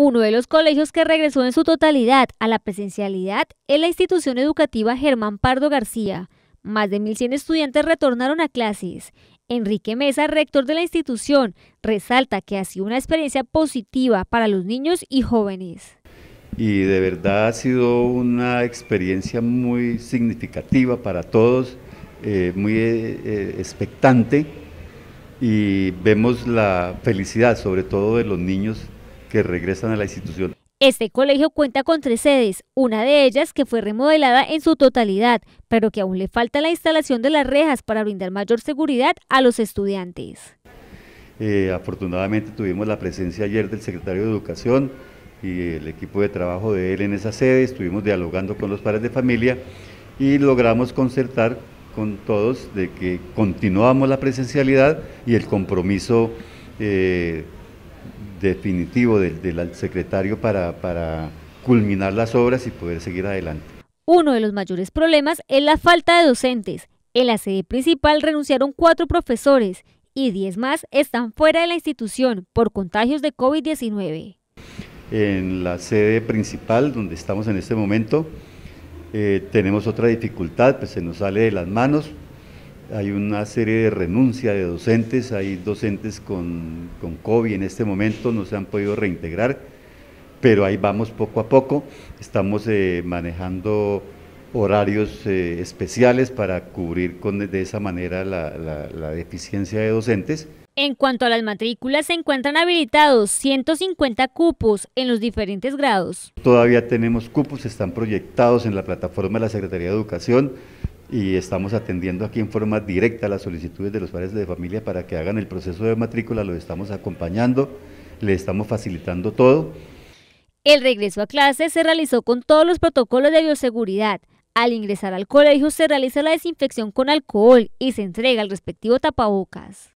Uno de los colegios que regresó en su totalidad a la presencialidad es la institución educativa Germán Pardo García. Más de 1.100 estudiantes retornaron a clases. Enrique Mesa, rector de la institución, resalta que ha sido una experiencia positiva para los niños y jóvenes. Y de verdad ha sido una experiencia muy significativa para todos, eh, muy eh, eh, expectante y vemos la felicidad sobre todo de los niños que regresan a la institución. Este colegio cuenta con tres sedes, una de ellas que fue remodelada en su totalidad, pero que aún le falta la instalación de las rejas para brindar mayor seguridad a los estudiantes. Eh, afortunadamente tuvimos la presencia ayer del secretario de Educación y el equipo de trabajo de él en esa sede, estuvimos dialogando con los padres de familia y logramos concertar con todos de que continuamos la presencialidad y el compromiso eh, definitivo del, secretario para, culminar las obras y poder seguir adelante. Uno de los mayores problemas es la falta de docentes. En la sede principal renunciaron cuatro profesores y diez más están fuera de la institución por contagios de COVID-19. En la sede principal, donde estamos en este momento, eh, tenemos otra dificultad, pues se nos sale de las manos, hay una serie de renuncia de docentes, hay docentes con, COVID en este momento, no se han podido reintegrar, pero ahí vamos poco a poco, estamos eh, manejando horarios eh, especiales para cubrir con, de esa manera la, la deficiencia de docentes. En cuanto a las matrículas, se encuentran habilitados 150 cupos en los diferentes grados. Todavía tenemos cupos, están proyectados en la plataforma de la Secretaría de Educación y estamos atendiendo aquí en forma directa las solicitudes de los padres de familia para que hagan el proceso de matrícula, lo estamos acompañando, le estamos facilitando todo. El regreso a clase se realizó con todos los protocolos de bioseguridad. Al ingresar al colegio se realiza la desinfección con alcohol y se entrega el respectivo tapabocas.